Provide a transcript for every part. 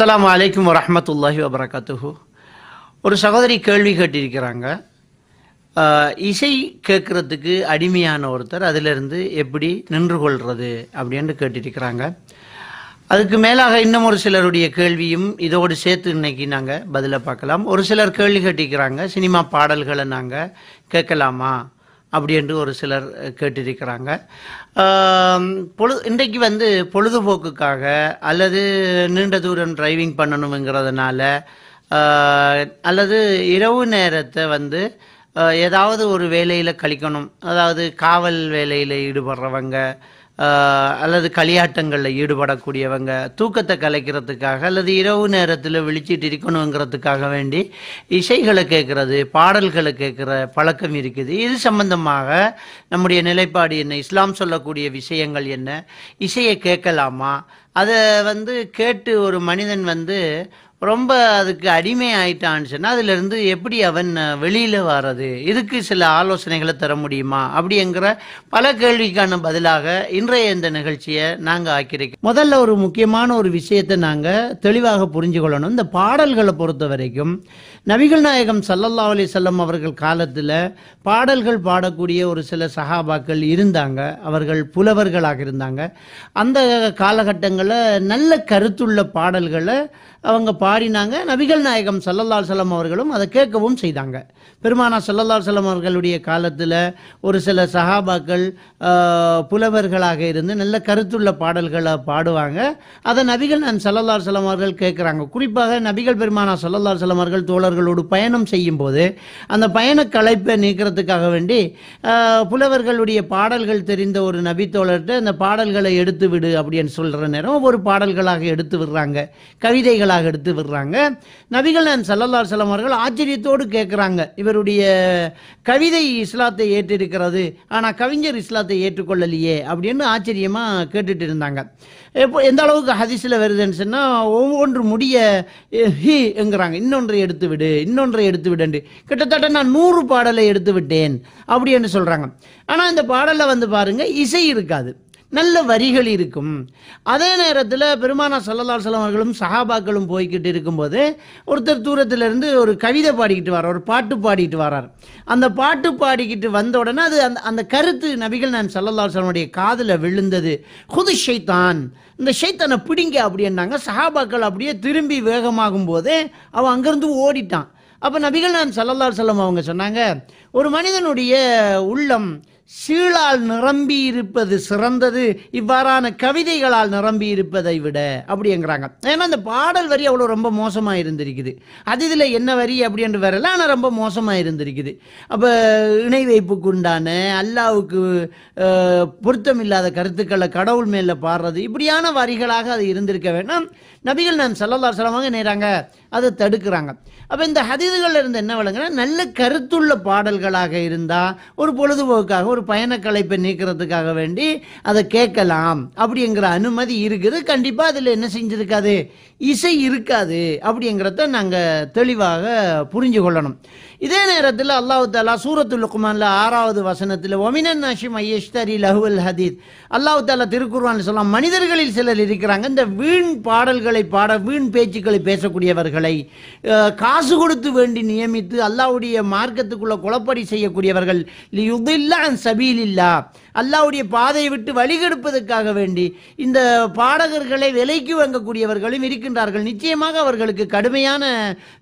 அஸ்லாம் வலைக்கம் வரமத்துல்லாஹி வபரகாத்துஹு ஒரு சகோதரி கேள்வி கேட்டிருக்கிறாங்க இசை கேட்குறதுக்கு அடிமையான ஒருத்தர் அதிலிருந்து எப்படி நின்று கொள்வது அப்படின்னு கேட்டிருக்கிறாங்க அதுக்கு மேலாக இன்னும் ஒரு சிலருடைய கேள்வியும் இதோடு சேர்த்து இன்னைக்கு நாங்கள் பதிலை பார்க்கலாம் ஒரு சிலர் கேள்வி கேட்டிருக்கிறாங்க சினிமா பாடல்களை நாங்கள் கேட்கலாமா அப்படி என்று ஒரு சிலர் கேட்டிருக்கிறாங்க பொழு இன்றைக்கு வந்து பொழுதுபோக்குக்காக அல்லது நீண்ட தூரம் டிரைவிங் பண்ணணுங்கிறதுனால அல்லது இரவு நேரத்தை வந்து ஏதாவது ஒரு வேலையில் கழிக்கணும் அதாவது காவல் வேலையில் ஈடுபடுறவங்க அல்லது களியாட்டங்களில் ஈடுபடக்கூடியவங்க தூக்கத்தை கலைக்கிறதுக்காக அல்லது இரவு நேரத்தில் விழிச்சிட்டு இருக்கணுங்கிறதுக்காக வேண்டி இசைகளை கேட்குறது பாடல்களை கேட்குற பழக்கம் இருக்குது இது சம்பந்தமாக நம்முடைய நிலைப்பாடு என்ன இஸ்லாம் சொல்லக்கூடிய விஷயங்கள் என்ன இசையை கேட்கலாமா அதை வந்து கேட்டு ஒரு மனிதன் வந்து ரொம்ப அதுக்கு அடிமை ஆயிட்டான்னு சொன்னால் அதிலிருந்து எப்படி அவன் வெளியில் வர்றது இதுக்கு சில ஆலோசனைகளை தர முடியுமா அப்படிங்கிற பல கேள்விக்கான பதிலாக இன்றைய இந்த நிகழ்ச்சியை நாங்கள் ஆக்கியிருக்கோம் முதல்ல ஒரு முக்கியமான ஒரு விஷயத்தை நாங்கள் தெளிவாக புரிஞ்சு கொள்ளணும் இந்த பாடல்களை பொறுத்த வரைக்கும் நபிகள் நாயகம் சல்லல்லா அலி செல்லம் அவர்கள் காலத்தில் பாடல்கள் பாடக்கூடிய ஒரு சில சஹாபாக்கள் இருந்தாங்க அவர்கள் புலவர்களாக இருந்தாங்க அந்த காலகட்டங்களில் நல்ல கருத்துள்ள பாடல்களை அவங்க பாடினாங்க நபிகள் நாயகம் சல்லல்லால் செல்லம் அவர்களும் அதை கேட்கவும் செய்தாங்க பெருமானா சல்லல்லால் செல்லம் அவர்களுடைய காலத்தில் ஒரு சில சஹாபாக்கள் புலவர்களாக இருந்து நல்ல கருத்துள்ள பாடல்களை பாடுவாங்க அதை நபிகள் நான் சல்லல்லால் செல்லம் அவர்கள் கேட்குறாங்க குறிப்பாக நபிகள் பெருமானா சல்லல்லால் செல்லம் அவர்கள் தோழர்களோடு பயணம் செய்யும்போது அந்த பயண கலைப்பை நீக்கிறதுக்காக வேண்டி புலவர்களுடைய பாடல்கள் தெரிந்த ஒரு நபி தோழர்கிட்ட அந்த பாடல்களை எடுத்து விடு அப்படின்னு சொல்கிற நேரம் ஒவ்வொரு பாடல்களாக எடுத்து விடுறாங்க கவிதைகளாக எடுத்து விடுறாங்க நபிகள்லான் சல்லல்லா சலம் அவர்கள் ஆச்சரியத்தோடு கேட்குறாங்க இவருடைய கவிதை இஸ்லாத்தை ஏற்றிருக்கிறது ஆனால் கவிஞர் இஸ்லாத்தை ஏற்றுக்கொள்ளலையே அப்படின்னு ஆச்சரியமாக கேட்டுட்டு இருந்தாங்க எப்போ எந்த அளவுக்கு ஹதிஸில் வருதுன்னு சொன்னால் ஒவ்வொன்று முடிய ஹி என்கிறாங்க இன்னொன்றை எடுத்து விடு இன்னொன்றை எடுத்து விடுண்டு கிட்டத்தட்ட நான் நூறு பாடலை எடுத்து விட்டேன் அப்படின்னு சொல்கிறாங்க ஆனால் இந்த பாடலில் வந்து பாருங்கள் இசை இருக்காது நல்ல வரிகள் இருக்கும் அதே நேரத்தில் பெருமானா சல்லல்லா சலம் அவர்களும் சஹாபாக்களும் போய்கிட்டு இருக்கும்போது ஒருத்தர் தூரத்திலிருந்து ஒரு கவிதை பாடிக்கிட்டு வரார் ஒரு பாட்டு பாடிக்கிட்டு வரார் அந்த பாட்டு பாடிக்கிட்டு வந்த உடனே அது அந்த அந்த கருத்து நபிகள் நான் சல்லல்லா சலமுடைய காதில் விழுந்தது குது ஷைத்தான் இந்த ஷைத்தானை பிடிங்க அப்படின்னாங்க சஹாபாக்கள் அப்படியே திரும்பி வேகமாகும் போது அவன் அங்கேருந்து ஓடிட்டான் அப்போ நபிகள் நான் சல்லல்லா சொல்லம் அவங்க சொன்னாங்க ஒரு மனிதனுடைய உள்ளம் சீழால் நிரம்பி இருப்பது சிறந்தது இவ்வாறான கவிதைகளால் நிரம்பி இருப்பதை விட அப்படிங்கிறாங்க ஏன்னா அந்த பாடல் வரி அவ்வளோ ரொம்ப மோசமாக இருந்திருக்குது அது இதில் என்ன வரி அப்படின்ட்டு வரல ஆனால் ரொம்ப மோசமாக இருந்திருக்குது அப்போ இணை உண்டான அல்லாவுக்கு பொருத்தம் இல்லாத கருத்துக்களை கடவுள் மேலே பாடுறது இப்படியான வரிகளாக அது இருந்திருக்க வேண்டாம் நபிகள் நான் செல்லல்லா செலவாங்க நேராங்க அதை தடுக்கிறாங்க அப்போ இந்த ஹதீதுகளில் இருந்து என்ன விளங்குனா நல்ல கருத்துள்ள பாடல்களாக இருந்தால் ஒரு பொழுதுபோக்காக ஒரு பயணக்கலைப்பை நீக்கிறதுக்காக வேண்டி அதை கேட்கலாம் அப்படிங்கிற அனுமதி இருக்குது கண்டிப்பாக அதில் என்ன செஞ்சுருக்காது இசை இருக்காது அப்படிங்கிறத நாங்கள் தெளிவாக புரிஞ்சு கொள்ளணும் இதே நேரத்தில் அல்லாஹு தாலா சூரத்து லுக்குமான்ல ஆறாவது வசனத்தில் ஒமினன் நஷிம் நாஷிம் ஐயஷ்தரி லஹுவல் ஹதீத் அல்லாஹு தாலா திருக்குர்வான் சொல்லலாம் மனிதர்களில் சிலர் இருக்கிறாங்க இந்த வீண் பாடல்களை பாட வீண் பேச்சுக்களை பேசக்கூடியவர்கள் செய்கிறவர்களை காசு கொடுத்து வேண்டி நியமித்து அல்லாவுடைய மார்க்கத்துக்குள்ள குழப்படி செய்யக்கூடியவர்கள் யுதில்லா சபீலில்லா அல்லாவுடைய பாதையை விட்டு வழிகெடுப்பதற்காக வேண்டி இந்த பாடகர்களை விலைக்கு வாங்கக்கூடியவர்களும் இருக்கின்றார்கள் நிச்சயமாக அவர்களுக்கு கடுமையான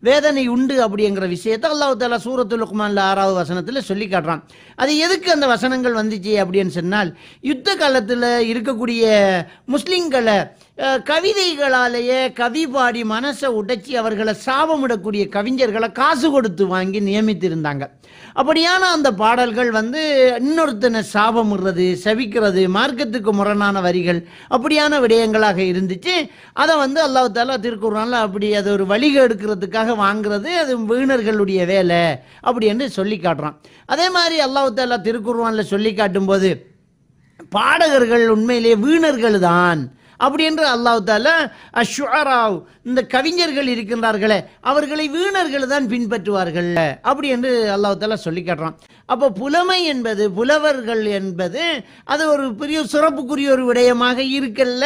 வேதனை உண்டு அப்படிங்கிற விஷயத்தை அல்லாஹு தாலா சூரத்து லுக்மான்ல ஆறாவது வசனத்தில் சொல்லி காட்டுறான் அது எதுக்கு அந்த வசனங்கள் வந்துச்சு அப்படின்னு சொன்னால் யுத்த காலத்தில் இருக்கக்கூடிய முஸ்லீம்களை கவிதைகளாலேயே கவி பாடி மனசை உடைச்சி அவர்களை சாபமிடக்கூடிய கவிஞர்களை காசு கொடுத்து வாங்கி நியமித்திருந்தாங்க அப்படியான அந்த பாடல்கள் வந்து இன்னொருத்தனை சாபமிடுற பாடுவது செவிக்கிறது மார்க்கத்துக்கு முரணான வரிகள் அப்படியான விடயங்களாக இருந்துச்சு அதை வந்து அல்லாஹ் தாலா அப்படி அது ஒரு வழிக எடுக்கிறதுக்காக வாங்குறது அது வீணர்களுடைய வேலை அப்படி என்று சொல்லி காட்டுறான் அதே மாதிரி அல்லாஹ் தாலா சொல்லி காட்டும்போது பாடகர்கள் உண்மையிலேயே வீணர்கள் தான் அப்படி என்று அல்லாஹ் தாலா இந்த கவிஞர்கள் இருக்கின்றார்களே அவர்களை வீணர்கள் தான் பின்பற்றுவார்கள் அப்படி என்று அல்லாஹ் தாலா சொல்லி காட்டுறான் அப்போ புலமை என்பது புலவர்கள் என்பது அது ஒரு பெரிய சிறப்புக்குரிய ஒரு விடயமாக இருக்கல்ல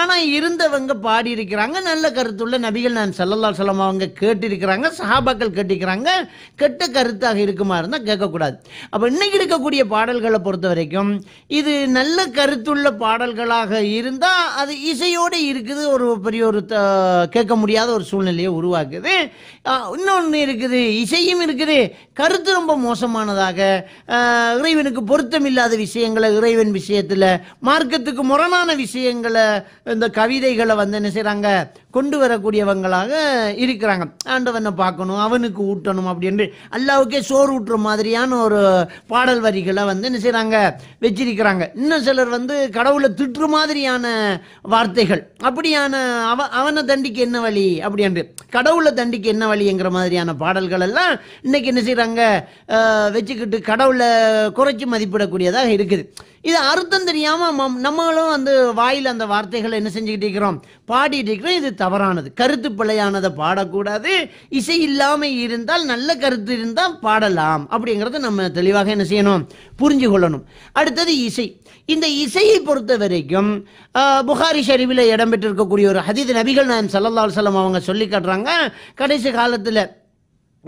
ஆனால் இருந்தவங்க பாடியிருக்கிறாங்க நல்ல கருத்துள்ள நபிகள் நான் சல்லல்லா சொல்லம் அவங்க கேட்டிருக்கிறாங்க சஹாபாக்கள் கேட்டிருக்கிறாங்க கெட்ட கருத்தாக இருக்குமா இருந்தால் கேட்கக்கூடாது அப்போ இன்னைக்கு இருக்கக்கூடிய பாடல்களை பொறுத்த வரைக்கும் இது நல்ல கருத்துள்ள பாடல்களாக இருந்தால் அது அது இசையோடு இருக்குது ஒரு பெரிய ஒரு த கேட்க முடியாத ஒரு சூழ்நிலையை உருவாக்குது இன்னொன்று இருக்குது இசையும் இருக்குது கருத்து ரொம்ப மோசமானதாக இறைவனுக்கு பொருத்தம் இல்லாத விஷயங்களை இறைவன் விஷயத்தில் மார்க்கத்துக்கு முரணான விஷயங்களை இந்த கவிதைகளை வந்து என்ன செய்கிறாங்க கொண்டு வரக்கூடியவங்களாக இருக்கிறாங்க ஆண்டவனை பார்க்கணும் அவனுக்கு ஊட்டணும் அப்படின்ட்டு அல்லாவுக்கே சோறு ஊட்டுற மாதிரியான ஒரு பாடல் வரிகளை வந்து என்ன செய்கிறாங்க வச்சிருக்கிறாங்க இன்னும் சிலர் வந்து கடவுளை திட்டுற மாதிரியான வார்த்தைகள் அப்படியான அவ அவனை தண்டிக்க என்ன வழி அப்படின்ட்டு கடவுளை தண்டிக்கு என்ன வழிங்கிற மாதிரியான பாடல்கள் எல்லாம் இன்னைக்கு என்ன செய்கிறாங்க வச்சுக்கிட்டு கடவுளை குறைச்சி மதிப்பிடக்கூடியதாக இருக்குது இது அர்த்தம் தெரியாமல் நம்மளும் வந்து வாயில் அந்த வார்த்தைகளை என்ன செஞ்சுக்கிட்டு இருக்கிறோம் பாடிட்டு இருக்கிறோம் இது தவறானது கருத்து பிழையானதை பாடக்கூடாது இசை இல்லாமல் இருந்தால் நல்ல கருத்து இருந்தால் பாடலாம் அப்படிங்கிறத நம்ம தெளிவாக என்ன செய்யணும் புரிஞ்சு கொள்ளணும் அடுத்தது இசை இந்த இசையை பொறுத்த வரைக்கும் புகாரி ஷரீஃபில் இடம்பெற்றிருக்கக்கூடிய ஒரு ஹதீத் நபிகள் நான் சல்லா சொல்லம் அவங்க சொல்லி காட்டுறாங்க கடைசி காலத்தில்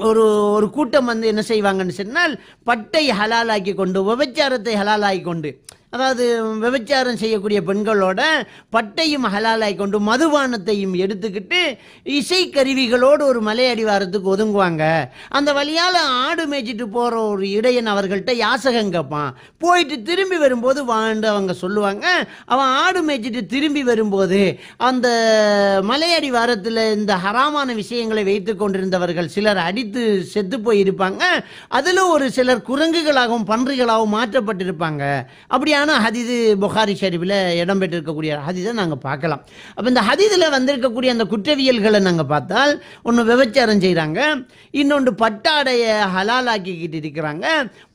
ஒரு ஒரு கூட்டம் வந்து என்ன செய்வாங்கன்னு சொன்னால் பட்டை ஹலாலாக்கி கொண்டு விபச்சாரத்தை ஹலாலாக்கி கொண்டு அதாவது விபச்சாரம் செய்யக்கூடிய பெண்களோட பட்டையும் ஹலாலாய் கொண்டு மதுபானத்தையும் எடுத்துக்கிட்டு இசை கருவிகளோடு ஒரு மலையடிவாரத்துக்கு ஒதுங்குவாங்க அந்த வழியால் ஆடு மேய்ச்சிட்டு போகிற ஒரு இடையன் அவர்கள்ட்ட யாசகம் கேட்பான் போயிட்டு திரும்பி வரும்போது வாண்டு அவங்க சொல்லுவாங்க அவன் ஆடு மேய்ச்சிட்டு திரும்பி வரும்போது அந்த மலையடிவாரத்தில் இந்த ஹராமான விஷயங்களை வைத்து கொண்டிருந்தவர்கள் சிலர் அடித்து செத்து போயிருப்பாங்க அதில் ஒரு சிலர் குரங்குகளாகவும் பன்றிகளாகவும் மாற்றப்பட்டிருப்பாங்க அப்படி முழுமையான ஹதிது புகாரி ஷெரீஃபில் இடம்பெற்றிருக்கக்கூடிய ஹதிதை நாங்கள் பார்க்கலாம் அப்போ இந்த ஹதிதில் வந்திருக்கக்கூடிய அந்த குற்றவியல்களை நாங்கள் பார்த்தால் ஒன்று விபச்சாரம் செய்கிறாங்க இன்னொன்று பட்டாடையை ஹலாலாக்கிக்கிட்டு இருக்கிறாங்க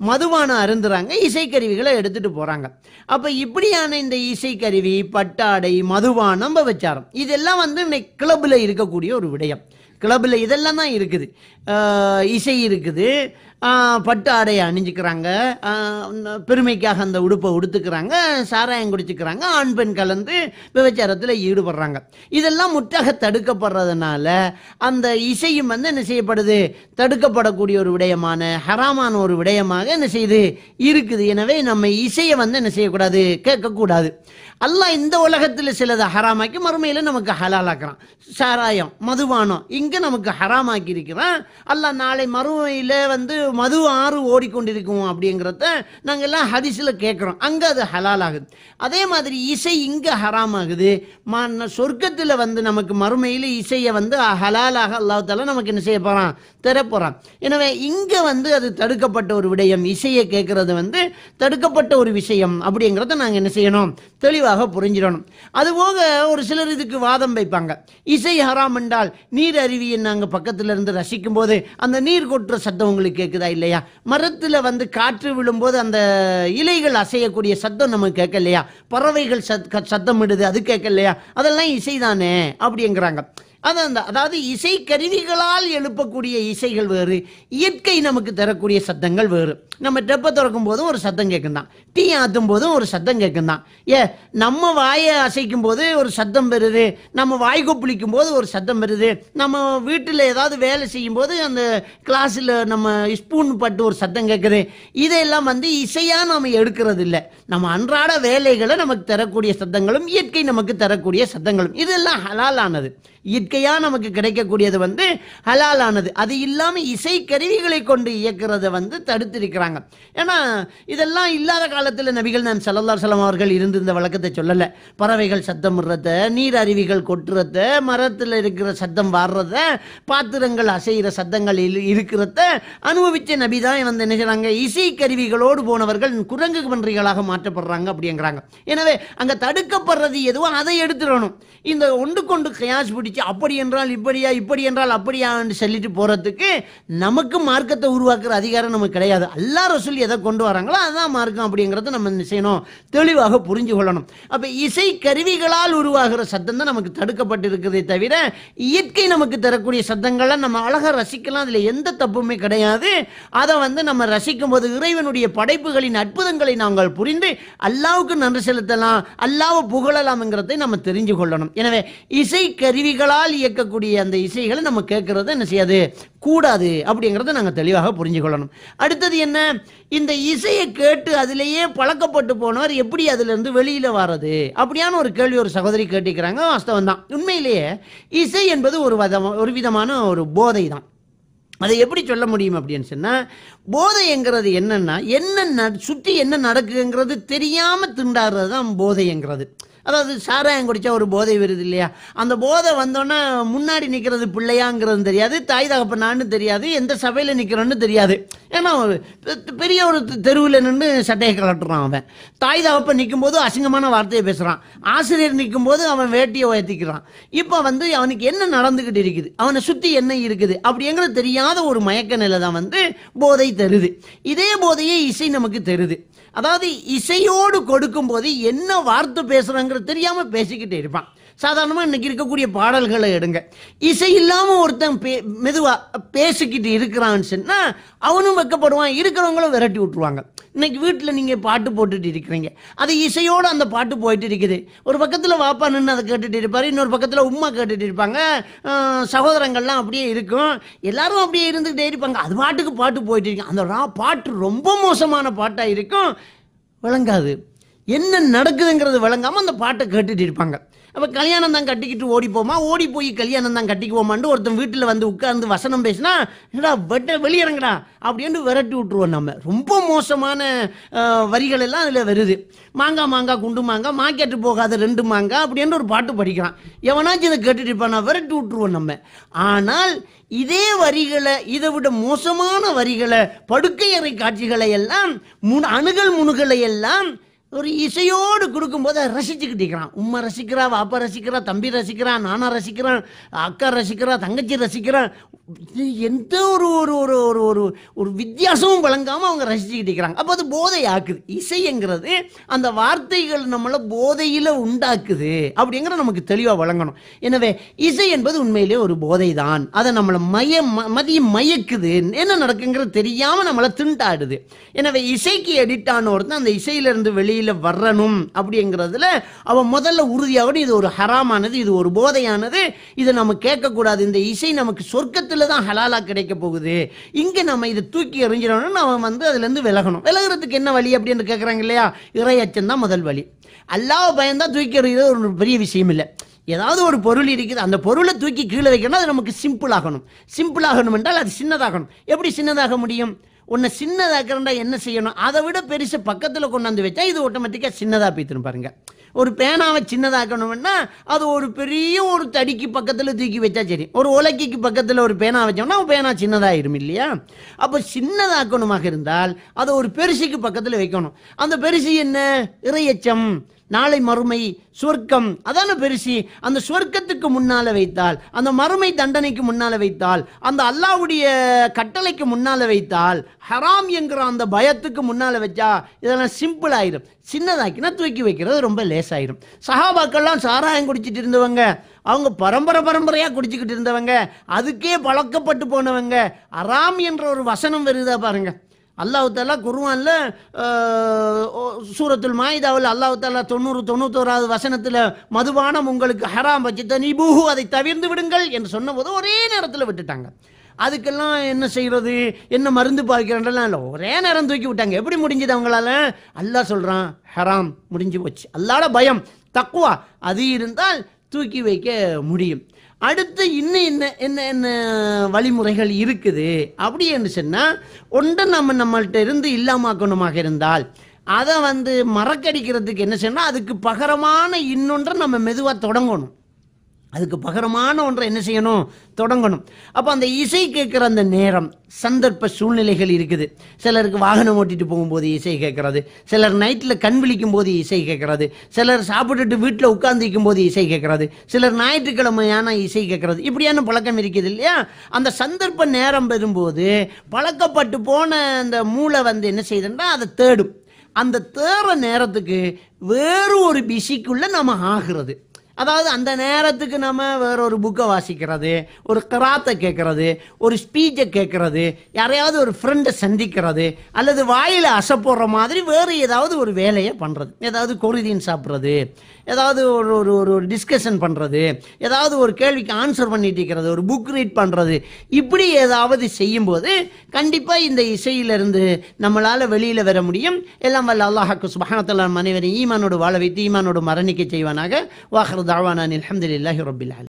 மதுபானம் அருந்துறாங்க இசைக்கருவிகளை எடுத்துகிட்டு போகிறாங்க அப்போ இப்படியான இந்த இசைக்கருவி பட்டாடை மதுபானம் விபச்சாரம் இதெல்லாம் வந்து இன்னைக்கு கிளப்பில் இருக்கக்கூடிய ஒரு விடயம் கிளப்பில் இதெல்லாம் தான் இருக்குது இசை இருக்குது பட்டு ஆடையை அணிஞ்சிக்கிறாங்க பெருமைக்காக அந்த உடுப்பை உடுத்துக்கிறாங்க சாராயம் குடிச்சுக்கிறாங்க ஆண் பெண் கலந்து விபச்சாரத்தில் ஈடுபடுறாங்க இதெல்லாம் முற்றாக தடுக்கப்படுறதுனால அந்த இசையும் வந்து என்ன செய்யப்படுது தடுக்கப்படக்கூடிய ஒரு விடயமான ஹராமான ஒரு விடயமாக என்ன செய்யுது இருக்குது எனவே நம்ம இசையை வந்து என்ன செய்யக்கூடாது கேட்கக்கூடாது அல்லாஹ் இந்த உலகத்தில் சிலதை ஹராமாக்கி மறுமையில் நமக்கு ஹலாலாக்குறான் சாராயம் மதுபானம் இங்கே நமக்கு ஹராமாக்கி இருக்கிறான் அல்லாஹ் நாளை மறுமையில் வந்து மது ஆறு ஓடிக்கொண்டிருக்கும் அப்படிங்கிறத நாங்கள் எல்லாம் ஹதிஸில் கேட்குறோம் அங்கே அது ஹலால் ஆகுது அதே மாதிரி இசை இங்கே ஹராம் ஆகுது மா சொர்க்கத்தில் வந்து நமக்கு மறுமையில் இசையை வந்து ஹலாலாக அல்லாஹால நமக்கு என்ன செய்ய போகிறான் தரப்போகிறான் எனவே இங்கே வந்து அது தடுக்கப்பட்ட ஒரு விடயம் இசையை கேட்குறது வந்து தடுக்கப்பட்ட ஒரு விஷயம் அப்படிங்கிறத நாங்கள் என்ன செய்யணும் தெளிவாக புரிஞ்சிடணும் அதுபோக ஒரு சிலர் இதுக்கு வாதம் வைப்பாங்க இசை ஹராம் என்றால் நீர் அருவியை நாங்கள் பக்கத்தில் இருந்து ரசிக்கும் போது அந்த நீர் கொட்டுற சத்தம் உங்களுக்கு கேட்குது இருக்குதா இல்லையா மரத்தில் வந்து காற்று விழும்போது அந்த இலைகள் அசையக்கூடிய சத்தம் நமக்கு கேட்கலையா பறவைகள் சத் சத்தமிடுது அது கேட்கலையா அதெல்லாம் இசைதானே அப்படிங்கிறாங்க அது அந்த அதாவது இசை கருவிகளால் எழுப்பக்கூடிய இசைகள் வேறு இயற்கை நமக்கு தரக்கூடிய சத்தங்கள் வேறு நம்ம டெப்ப திறக்கும் போதும் ஒரு சத்தம் கேட்குந்தான் டீ ஆற்றும் போதும் ஒரு சத்தம் கேட்குந்தான் ஏ நம்ம வாயை அசைக்கும் போது ஒரு சத்தம் வருது நம்ம வாய் கொப்பளிக்கும் போது ஒரு சத்தம் வருது நம்ம வீட்டில் ஏதாவது வேலை செய்யும் போது அந்த கிளாஸில் நம்ம ஸ்பூன் பட்டு ஒரு சத்தம் கேட்குது இதையெல்லாம் வந்து இசையாக நம்ம எடுக்கிறது இல்லை நம்ம அன்றாட வேலைகளை நமக்கு தரக்கூடிய சத்தங்களும் இயற்கை நமக்கு தரக்கூடிய சத்தங்களும் இதெல்லாம் ஹலாலானது இயற்கை இயற்கையாக நமக்கு கிடைக்கக்கூடியது வந்து ஹலாலானது அது இல்லாமல் இசை கருவிகளை கொண்டு இயக்கிறத வந்து தடுத்திருக்கிறாங்க ஏன்னா இதெல்லாம் இல்லாத காலத்தில் நபிகள் நான் சல்லல்லா சலம் அவர்கள் இருந்து இந்த வழக்கத்தை சொல்லலை பறவைகள் சத்தம் விடுறத நீர் அருவிகள் கொட்டுறத மரத்தில் இருக்கிற சத்தம் வாடுறத பாத்திரங்கள் அசைகிற சத்தங்கள் இருக்கிறத அனுபவித்த நபி தான் வந்து நினைக்கிறாங்க இசை கருவிகளோடு போனவர்கள் குரங்கு பன்றிகளாக மாற்றப்படுறாங்க அப்படிங்கிறாங்க எனவே அங்கே தடுக்கப்படுறது எதுவோ அதை எடுத்துடணும் இந்த ஒன்று கொண்டு கையாஸ் பிடிச்சி அப்படி அப்படி என்றால் இப்படியா இப்படி என்றால் அப்படியா என்று சொல்லிட்டு போகிறதுக்கு நமக்கு மார்க்கத்தை உருவாக்குற அதிகாரம் நமக்கு கிடையாது அல்லா ரசூல் எதை கொண்டு வராங்களோ அதுதான் மார்க்கம் அப்படிங்கிறத நம்ம செய்யணும் தெளிவாக புரிஞ்சு கொள்ளணும் அப்போ இசை கருவிகளால் உருவாகிற சத்தம் தான் நமக்கு தடுக்கப்பட்டிருக்கிறதே தவிர இயற்கை நமக்கு தரக்கூடிய சத்தங்களை நம்ம அழகாக ரசிக்கலாம் அதில் எந்த தப்புமே கிடையாது அதை வந்து நம்ம ரசிக்கும் போது இறைவனுடைய படைப்புகளின் அற்புதங்களை நாங்கள் புரிந்து அல்லாவுக்கு நன்றி செலுத்தலாம் அல்லாவை புகழலாம்ங்கிறதை நம்ம தெரிஞ்சு கொள்ளணும் எனவே இசை கருவிகளால் கால் இயக்கக்கூடிய அந்த இசைகளை நம்ம கேட்கறது என்ன செய்யாது கூடாது அப்படிங்கிறத நாங்கள் தெளிவாக புரிஞ்சுக்கொள்ளணும் அடுத்தது என்ன இந்த இசையை கேட்டு அதிலேயே பழக்கப்பட்டு போனவர் எப்படி அதிலிருந்து வெளியில் வர்றது அப்படியான ஒரு கேள்வி ஒரு சகோதரி கேட்டுக்கிறாங்க வாஸ்தவம் தான் உண்மையிலேயே இசை என்பது ஒரு விதம் ஒரு விதமான ஒரு போதை தான் அதை எப்படி சொல்ல முடியும் அப்படின்னு சொன்னால் போதைங்கிறது என்னென்னா என்ன சுற்றி என்ன நடக்குங்கிறது தெரியாமல் திண்டாடுறது தான் போதைங்கிறது அதாவது சாராயம் குடித்தா ஒரு போதை வருது இல்லையா அந்த போதை வந்தோன்னே முன்னாடி நிற்கிறது பிள்ளையாங்கிறது தெரியாது தாய் தகப்பனான்னு தெரியாது எந்த சபையில் நிற்கிறோன்னு தெரியாது ஏன்னா பெரிய ஒரு தெருவில் நின்று சட்டையை கலட்டுறான் அவன் தாய் தகப்பன் நிற்கும்போது அசிங்கமான வார்த்தையை பேசுகிறான் ஆசிரியர் நிற்கும்போது அவன் வேட்டியை உயர்த்திக்கிறான் இப்போ வந்து அவனுக்கு என்ன நடந்துக்கிட்டு இருக்குது அவனை சுற்றி என்ன இருக்குது அப்படிங்கிற தெரியாத ஒரு மயக்க நிலை தான் வந்து போதை தருது இதே போதையே இசை நமக்கு தருது அதாவது இசையோடு கொடுக்கும்போது என்ன வார்த்தை பேசுகிறோங்கிறது தெரியாமல் பேசிக்கிட்டு இருப்பான் சாதாரணமாக இன்றைக்கி இருக்கக்கூடிய பாடல்களை எடுங்க இசை இல்லாமல் ஒருத்தன் பே மெதுவாக பேசிக்கிட்டு இருக்கிறான்னு சொன்னால் அவனும் வைக்கப்படுவான் இருக்கிறவங்களும் விரட்டி விட்ருவாங்க இன்றைக்கி வீட்டில் நீங்கள் பாட்டு போட்டுட்டு இருக்கிறீங்க அது இசையோடு அந்த பாட்டு போயிட்டு இருக்குது ஒரு பக்கத்தில் வாப்பா நின்று அதை கேட்டுட்டு இருப்பார் இன்னொரு பக்கத்தில் உமா கேட்டுட்டு இருப்பாங்க சகோதரங்கள்லாம் அப்படியே இருக்கும் எல்லாரும் அப்படியே இருந்துக்கிட்டே இருப்பாங்க அது பாட்டுக்கு பாட்டு போயிட்டு இருக்கு அந்த ரா பாட்டு ரொம்ப மோசமான பாட்டாக இருக்கும் விளங்காது என்ன நடக்குதுங்கிறது விளங்காமல் அந்த பாட்டை கேட்டுட்டு இருப்பாங்க அப்போ கல்யாணம் தான் கட்டிக்கிட்டு ஓடி போமா ஓடி போய் கல்யாணம் தான் கட்டிக்குவோமான்னு ஒருத்தன் வீட்டில் வந்து உட்கார்ந்து வசனம் பேசினா என்னடா வெட்ட வெளியிறங்கடா அப்படின்னு விரட்டி விட்ருவோம் நம்ம ரொம்ப மோசமான வரிகள் எல்லாம் அதில் வருது மாங்காய் மாங்காய் குண்டு மாங்காய் மார்க்கெட்டு போகாத ரெண்டு மாங்காய் அப்படின்னு ஒரு பாட்டு படிக்கிறான் எவனாச்சும் இதை கேட்டுட்டு இருப்பான் விரட்டி விட்ருவோம் நம்ம ஆனால் இதே வரிகளை இதை விட மோசமான வரிகளை படுக்கையறை காட்சிகளை எல்லாம் முன் அணுகல் முணுகளை எல்லாம் ஒரு இசையோடு கொடுக்கும்போது அதை ரசிச்சுக்கிட்டிருக்கிறான் உம்மை ரசிக்கிறா வாப்பா ரசிக்கிறா தம்பி ரசிக்கிறான் நானா ரசிக்கிறான் அக்கா ரசிக்கிறா தங்கச்சி ரசிக்கிறான் எந்த ஒரு ஒரு ஒரு ஒரு ஒரு ஒரு வித்தியாசமும் வழங்காமல் அவங்க ரசிச்சுக்கிட்டிருக்கிறாங்க இருக்கிறாங்க அப்போ அது போதை ஆக்குது இசைங்கிறது அந்த வார்த்தைகள் நம்மளை போதையில் உண்டாக்குது அப்படிங்கிற நமக்கு தெளிவாக வழங்கணும் எனவே இசை என்பது உண்மையிலே ஒரு போதை தான் அதை நம்மளை மய மதியம் மயக்குது என்ன நடக்குங்கிறது தெரியாமல் நம்மளை திண்டாடுது எனவே இசைக்கு எடிட் ஆனவர் தான் அந்த இசையிலிருந்து வெளியே வெளியில் வரணும் அப்படிங்கிறதுல அவன் முதல்ல உறுதியாகணும் இது ஒரு ஹராமானது இது ஒரு போதையானது இதை நம்ம கேட்கக்கூடாது இந்த இசை நமக்கு சொர்க்கத்தில் தான் ஹலாலாக கிடைக்க போகுது இங்கே நம்ம இதை தூக்கி எறிஞ்சிடணும்னு அவன் வந்து அதுலேருந்து விலகணும் விலகிறதுக்கு என்ன வழி அப்படின்னு கேட்குறாங்க இல்லையா இறையச்சன் தான் முதல் வழி அல்லாவ பயந்தான் தூக்கி எறிகிறது ஒரு பெரிய விஷயம் இல்லை ஏதாவது ஒரு பொருள் இருக்குது அந்த பொருளை தூக்கி கீழே வைக்கணும் அது நமக்கு சிம்பிள் ஆகணும் சிம்பிள் ஆகணும் என்றால் அது சின்னதாகணும் எப்படி சின்னதாக முடியும் உன்னை சின்னதாக்கிறண்டா என்ன செய்யணும் அதை விட பெருசு பக்கத்தில் கொண்டாந்து வச்சா இது ஆட்டோமேட்டிக்காக சின்னதாக பீத்திரும் பாருங்க ஒரு பேனாவை சின்னதாக்கணும்னா அது ஒரு பெரிய ஒரு தடிக்கு பக்கத்தில் தூக்கி வச்சா சரி ஒரு உலக்கிக்கு பக்கத்தில் ஒரு பேனா வச்சோம்னா பேனா சின்னதாகிடும் இல்லையா அப்போ சின்னதாக்கணுமாக இருந்தால் அதை ஒரு பெருசுக்கு பக்கத்தில் வைக்கணும் அந்த பெருசு என்ன இறையச்சம் நாளை மறுமை சொர்க்கம் அதான பெருசி அந்த சொர்க்கத்துக்கு முன்னால வைத்தால் அந்த மறுமை தண்டனைக்கு முன்னால வைத்தால் அந்த அல்லாவுடைய கட்டளைக்கு முன்னால வைத்தால் ஹராம் என்கிற அந்த பயத்துக்கு முன்னால வச்சா இதெல்லாம் சிம்பிள் ஆயிரும் சின்னதாக்கினா தூக்கி வைக்கிறது ரொம்ப லேசாயிரும் சஹாபாக்கள்லாம் சாராயம் குடிச்சிட்டு இருந்தவங்க அவங்க பரம்பரை பரம்பரையாக குடிச்சிக்கிட்டு இருந்தவங்க அதுக்கே பழக்கப்பட்டு போனவங்க அராம் என்ற ஒரு வசனம் வருதா பாருங்கள் அல்லாஹு தாலா குருவானில் சூரத்துல் மாயுதாவில் அல்லாஹு தாலா தொண்ணூறு தொண்ணூத்தோராவது வசனத்தில் மதுபானம் உங்களுக்கு ஹராம் வச்சு தனி பூஹு அதை தவிர்ந்து விடுங்கள் என்று சொன்னபோது ஒரே நேரத்தில் விட்டுட்டாங்க அதுக்கெல்லாம் என்ன செய்கிறது என்ன மருந்து பார்க்கிறன்றலாம் இல்லை ஒரே நேரம் தூக்கி விட்டாங்க எப்படி முடிஞ்சது அவங்களால அல்லாஹ் சொல்கிறான் ஹராம் முடிஞ்சு போச்சு அல்லாட பயம் தக்குவா அது இருந்தால் தூக்கி வைக்க முடியும் அடுத்து இன்னும் என்ன என்ன என்ன வழிமுறைகள் இருக்குது அப்படி என்று சொன்னால் ஒன்று நம்ம நம்மள்கிட்ட இருந்து இல்லாமாக்கணுமாக இருந்தால் அதை வந்து மறக்கடிக்கிறதுக்கு என்ன செய்யணும் அதுக்கு பகரமான இன்னொன்றை நம்ம மெதுவாக தொடங்கணும் அதுக்கு பகரமான ஒன்றை என்ன செய்யணும் தொடங்கணும் அப்போ அந்த இசை கேட்குற அந்த நேரம் சந்தர்ப்ப சூழ்நிலைகள் இருக்குது சிலருக்கு வாகனம் ஓட்டிட்டு போகும்போது இசை கேட்குறது சிலர் நைட்டில் கண் விழிக்கும் போது இசை கேட்குறது சிலர் சாப்பிட்டுட்டு வீட்டில் உட்கார்ந்துக்கும் போது இசை கேட்கறது சிலர் ஞாயிற்றுக்கிழமையான இசை கேட்குறது இப்படியான பழக்கம் இருக்குது இல்லையா அந்த சந்தர்ப்ப நேரம் பெறும்போது பழக்கப்பட்டு போன அந்த மூளை வந்து என்ன செய்யுதுன்னா அதை தேடும் அந்த தேற நேரத்துக்கு வேறு ஒரு பிசிக்குள்ளே நம்ம ஆகிறது அதாவது அந்த நேரத்துக்கு நம்ம வேற ஒரு புக்கை வாசிக்கிறது ஒரு கராத்தை கேட்குறது ஒரு ஸ்பீச்சை கேட்குறது யாரையாவது ஒரு ஃப்ரெண்டை சந்திக்கிறது அல்லது வாயில் அசப்போடுற மாதிரி வேறு ஏதாவது ஒரு வேலையை பண்ணுறது ஏதாவது கொரிதீன் சாப்பிட்றது ஏதாவது ஒரு ஒரு ஒரு டிஸ்கஷன் பண்ணுறது ஏதாவது ஒரு கேள்விக்கு ஆன்சர் பண்ணிட்டு இருக்கிறது ஒரு புக் ரீட் பண்ணுறது இப்படி ஏதாவது செய்யும்போது கண்டிப்பாக இந்த இசையிலிருந்து நம்மளால் வெளியில் வர முடியும் எல்லாம் வல்ல அல்லாஹாக்கு சுபஹானத்தில் மனைவரை ஈமானோடு வாழ வைத்து ஈமானோடு மரணிக்க செய்வானாக வாகிறது دعوانا ان الحمد لله رب العالمين